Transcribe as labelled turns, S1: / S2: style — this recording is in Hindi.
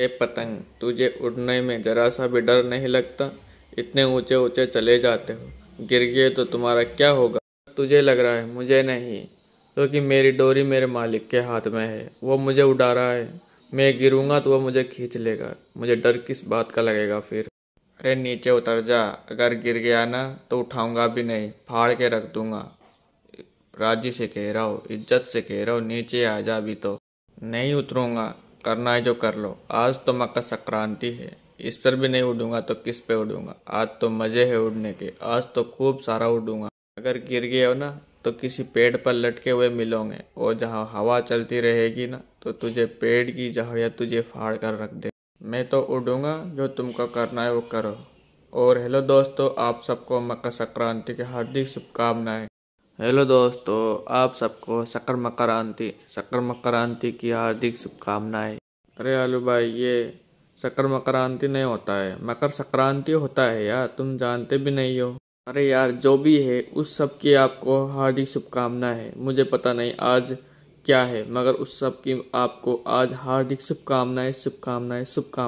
S1: ए पतंग तुझे उड़ने में जरा सा भी डर नहीं लगता इतने ऊंचे ऊंचे चले जाते हो गिर गए तो तुम्हारा क्या होगा तुझे लग रहा है मुझे नहीं क्योंकि तो मेरी डोरी मेरे मालिक के हाथ में है वो मुझे उड़ा रहा है मैं गिरूंगा तो वो मुझे खींच लेगा मुझे डर किस बात का लगेगा फिर अरे नीचे उतर जा अगर गिर गया ना तो उठाऊंगा भी नहीं फाड़ के रख दूंगा राजी से कह रहा हो इज्जत से कह रहा हो नीचे आ जा भी तो नहीं उतरूंगा करना है जो कर लो आज तो मकर संक्रांति है इस पर भी नहीं उड़ूंगा तो किस पे उड़ूंगा आज तो मज़े है उड़ने के आज तो खूब सारा उड़ूंगा अगर गिर गए हो ना तो किसी पेड़ पर लटके हुए मिलोगे और जहाँ हवा चलती रहेगी ना तो तुझे पेड़ की जहड़िया तुझे फाड़ कर रख दे मैं तो उड़ूंगा जो तुमको करना है वो करो और हेलो दोस्तों आप सबको मकर संक्रांति की हार्दिक शुभकामनाएं हेलो दोस्तों आप सबको शक्कर मकरांति शक्कर मकरांति की हार्दिक शुभकामनाएं अरे आलू भाई ये शक्कर मकरांति नहीं होता है मकर संक्रांति होता है यार तुम जानते भी नहीं हो अरे यार जो भी है उस सब की आपको हार्दिक शुभकामना है मुझे पता नहीं आज क्या है मगर उस सब की आपको आज हार्दिक शुभकामनाएं शुभकामनाएं शुभकामनाएं